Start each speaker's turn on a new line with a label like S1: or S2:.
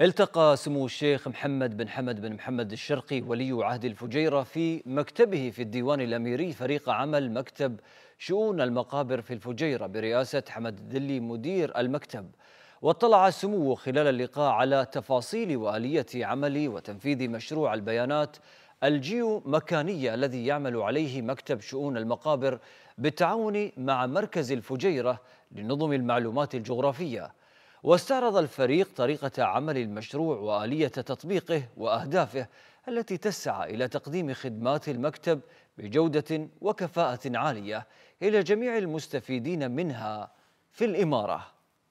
S1: التقى سمو الشيخ محمد بن حمد بن محمد الشرقي ولي عهد الفجيرة في مكتبه في الديوان الأميري فريق عمل مكتب شؤون المقابر في الفجيرة برئاسة حمد الدلي مدير المكتب واطلع سموه خلال اللقاء على تفاصيل وآلية عمل وتنفيذ مشروع البيانات الجيو مكانية الذي يعمل عليه مكتب شؤون المقابر بالتعاون مع مركز الفجيرة لنظم المعلومات الجغرافية واستعرض الفريق طريقة عمل المشروع وآلية تطبيقه وأهدافه التي تسعى إلى تقديم خدمات المكتب بجودة وكفاءة عالية إلى جميع المستفيدين منها في الإمارة